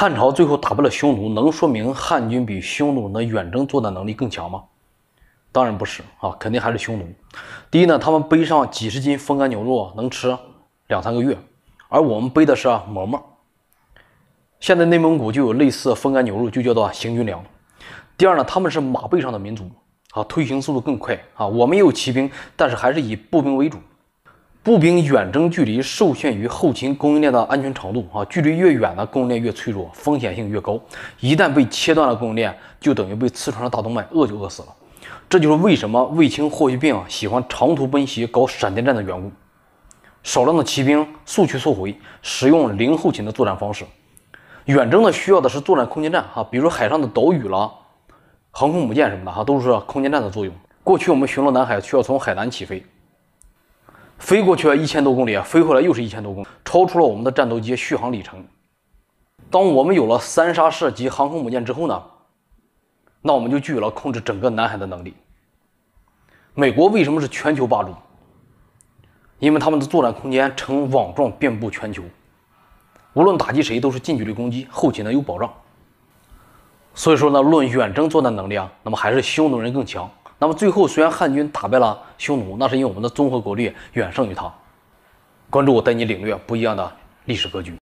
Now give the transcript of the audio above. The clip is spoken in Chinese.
汉朝最后打败了匈奴，能说明汉军比匈奴的远征作战能力更强吗？当然不是啊，肯定还是匈奴。第一呢，他们背上几十斤风干牛肉，能吃两三个月，而我们背的是馍馍。现在内蒙古就有类似风干牛肉，就叫做行军粮。第二呢，他们是马背上的民族啊，推行速度更快啊。我们也有骑兵，但是还是以步兵为主。步兵远征距离受限于后勤供应链的安全长度啊，距离越远的供应链越脆弱，风险性越高。一旦被切断了供应链，就等于被刺穿了大动脉，饿就饿死了。这就是为什么卫青霍去病啊喜欢长途奔袭搞闪电战的缘故。少量的骑兵速去速回，使用零后勤的作战方式。远征呢需要的是作战空间站哈，比如海上的岛屿啦、航空母舰什么的哈，都是空间站的作用。过去我们巡逻南海需要从海南起飞。飞过去一千多公里啊，飞回来又是一千多公里，超出了我们的战斗机续航里程。当我们有了三沙射击航空母舰之后呢，那我们就具有了控制整个南海的能力。美国为什么是全球霸主？因为他们的作战空间呈网状遍布全球，无论打击谁都是近距离攻击，后勤呢有保障。所以说呢，论远征作战能力，啊，那么还是匈奴人更强。那么最后，虽然汉军打败了匈奴，那是因为我们的综合国力远胜于他。关注我，带你领略不一样的历史格局。